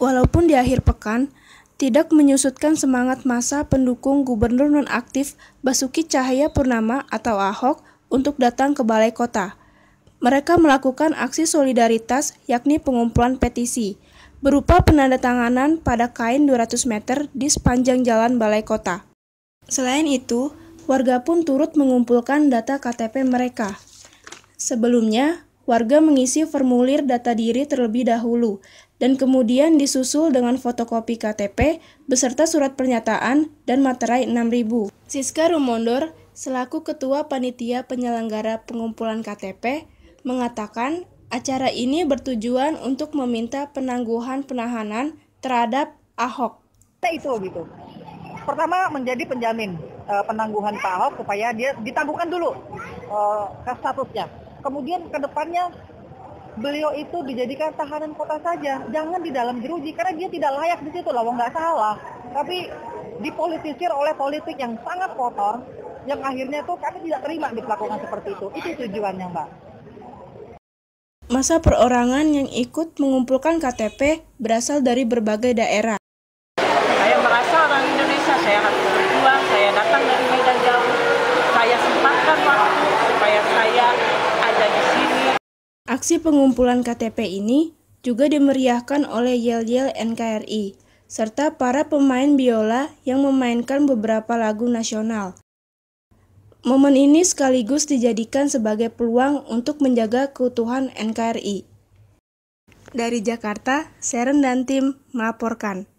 walaupun di akhir pekan, tidak menyusutkan semangat masa pendukung Gubernur nonaktif Basuki Cahaya Purnama atau Ahok untuk datang ke Balai Kota. Mereka melakukan aksi solidaritas yakni pengumpulan petisi, berupa penandatanganan pada kain 200 meter di sepanjang jalan Balai Kota. Selain itu, warga pun turut mengumpulkan data KTP mereka. Sebelumnya, warga mengisi formulir data diri terlebih dahulu dan kemudian disusul dengan fotokopi KTP beserta surat pernyataan dan materai 6000. Siska Rumondor selaku ketua panitia penyelenggara pengumpulan KTP mengatakan acara ini bertujuan untuk meminta penangguhan penahanan terhadap Ahok. Itu gitu. Pertama menjadi penjamin eh, penangguhan Pak Ahok supaya dia ditangguhkan dulu eh, statusnya kemudian kedepannya beliau itu dijadikan tahanan kota saja, jangan di dalam jeruji karena dia tidak layak di situ, lawang nggak salah. Tapi dipolitisir oleh politik yang sangat kotor, yang akhirnya tuh kami tidak terima diperlakukan seperti itu. Itu tujuannya, Mbak. Masa perorangan yang ikut mengumpulkan KTP berasal dari berbagai daerah. Saya merasa orang Indonesia, saya harus berjuang, saya Aksi pengumpulan KTP ini juga dimeriahkan oleh Yel-Yel NKRI, serta para pemain biola yang memainkan beberapa lagu nasional. Momen ini sekaligus dijadikan sebagai peluang untuk menjaga keutuhan NKRI. Dari Jakarta, Seren dan tim melaporkan.